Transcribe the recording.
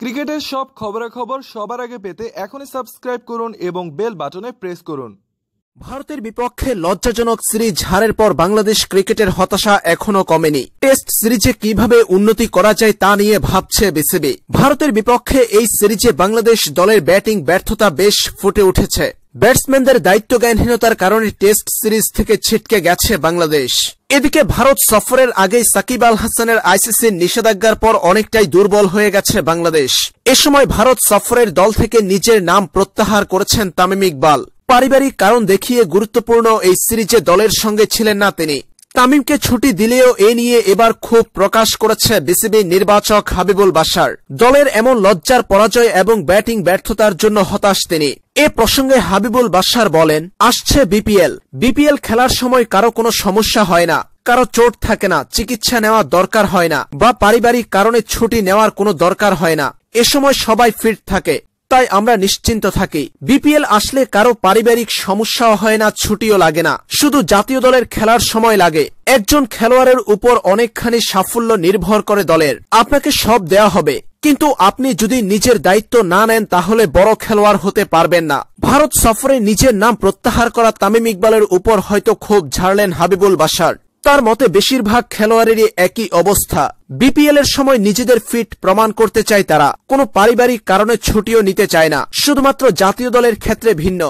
ক্রিকেটের সব খবরাখবর সবার আগে পেতে এখনই সাবস্ক্রাইব করুন এবং বেল বাটনে প্রেস করুন ভারতের বিপক্ষে লজ্জাজনক সিরিজ হারের পর বাংলাদেশ ক্রিকেটের হতাশা এখনো কমেনি টেস্ট সিরিজে কিভাবে উন্নতি করা যায় তা নিয়ে ভাবছে বিসিবি ভারতের বিপক্ষে এই সিরিজে বাংলাদেশ দলের ব্যাটিং ব্যর্থতা বেশ ফুটে উঠেছে ব্যাটসম্যানদের দায়িত্বজ্ঞানহীনতার কারণে টেস্ট সিরিজ থেকে ছিটকে গেছে বাংলাদেশ এদিকে ভারত সফরের আগেই সাকিব আল হাসানের আইসিসির নিষেধাজ্ঞার পর অনেকটাই দুর্বল হয়ে গেছে বাংলাদেশ এ সময় ভারত সফরের দল থেকে নিজের নাম প্রত্যাহার করেছেন তামিম ইকবাল পারিবারিক কারণ দেখিয়ে গুরুত্বপূর্ণ এই সিরিজে দলের সঙ্গে ছিলেন না তিনি তামিমকে ছুটি দিলেও এ নিয়ে এবার ক্ষোভ প্রকাশ করেছে বিসিবি নির্বাচক হাবিবুল বাসার দলের এমন লজ্জার পরাজয় এবং ব্যাটিং ব্যর্থতার জন্য হতাশ তিনি এ প্রসঙ্গে হাবিবুল বাসার বলেন আসছে বিপিএল বিপিএল খেলার সময় কারো কোনো সমস্যা হয় না কারো চোট থাকে না চিকিৎসা নেওয়া দরকার হয় না বা পারিবারিক কারণে ছুটি নেওয়ার কোনো দরকার হয় না এ সময় সবাই ফিট থাকে তাই আমরা নিশ্চিন্ত থাকি বিপিএল আসলে কারো পারিবারিক সমস্যাও হয় না ছুটিও লাগে না শুধু জাতীয় দলের খেলার সময় লাগে একজন খেলোয়াড়ের উপর অনেকখানি সাফল্য নির্ভর করে দলের আপনাকে সব দেয়া হবে কিন্তু আপনি যদি নিজের দায়িত্ব না নেন তাহলে বড় খেলোয়াড় হতে পারবেন না ভারত সফরে নিজের নাম প্রত্যাহার করা তামিম ইকবালের উপর হয়তো ক্ষোভ ঝাড়লেন হাবিবুল বাসার তার মতে বেশিরভাগ খেলোয়াড়েরই একই অবস্থা বিপিএল এর সময় নিজেদের ফিট প্রমাণ করতে চায় তারা কোনো পারিবারিক কারণে ছুটিও নিতে চায় না শুধুমাত্র জাতীয় দলের ক্ষেত্রে ভিন্ন